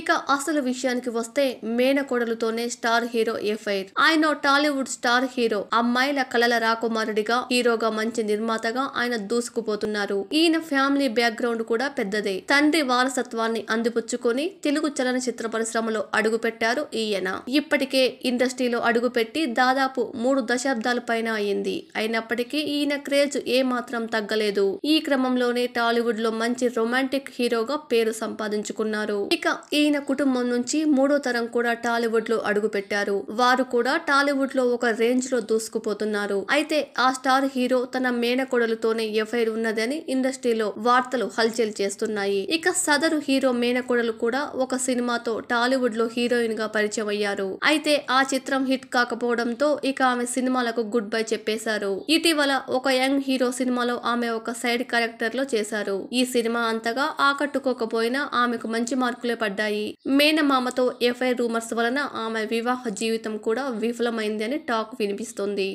ఇక అసలు విషయానికి వస్తే మేనకోడలతోనే స్టార్ హీరో ఎఫ్ఐఆర్ ఆయన టాలీవుడ్ స్టార్ హీరో అమ్మాయిల కళల రాకుమారుడిగా హీరోగా మంచి నిర్మాతగా ఆయన దూసుకుపోతున్నారు ఈయన ఫ్యామిలీ బ్యాక్గ్రౌండ్ కూడా పెద్దదే తండ్రి వారసత్వాన్ని అందిపుచ్చుకొని తెలుగు చలనచిత్ర పరిశ్రమలో అడుగు పెట్టారు ఈయన ఇప్పటికే ఇండస్ట్రీలో అడుగుపెట్టి దాదాపు మూడు దశాబ్దాల పైన అయింది అయినప్పటికీ ఈయన క్రేజ్ ఏ మాత్రం తగ్గలేదు ఈ క్రమంలోనే టాలీవుడ్ లో మంచి రొమాంటిక్ హీరోగా పేరు సంపాదించుకున్నారు ఇక ఈ ఈయన కుటుంబం నుంచి మూడో తరం కూడా టాలీవుడ్ లో అడుగుపెట్టారు వారు కూడా టాలీవుడ్ లో ఒక రేంజ్ లో దూసుకుపోతున్నారు అయితే ఆ స్టార్ హీరో తన మేనకోడలతోనే ఎఫ్ఐఆర్ ఉన్నదని ఇండస్ట్రీలో వార్తలు హల్చల్ చేస్తున్నాయి ఇక సదరు హీరో మేనకోడలు కూడా ఒక సినిమాతో టాలీవుడ్ లో హీరోయిన్ గా పరిచయం అయ్యారు అయితే ఆ చిత్రం హిట్ కాకపోవడంతో ఇక ఆమె సినిమాలకు గుడ్ బై చెప్పేశారు ఇటీవల ఒక యంగ్ హీరో సినిమాలో ఆమె ఒక సైడ్ క్యారెక్టర్ లో చేశారు ఈ సినిమా అంతగా ఆకట్టుకోకపోయినా ఆమెకు మంచి మార్కులే పడ్డాయి వచ్చాయి మేనమామతో ఎఫ్ఐ రూమర్స్ వలన ఆమె వివాహ జీవితం కూడా విఫలమైంది అని టాక్ వినిపిస్తోంది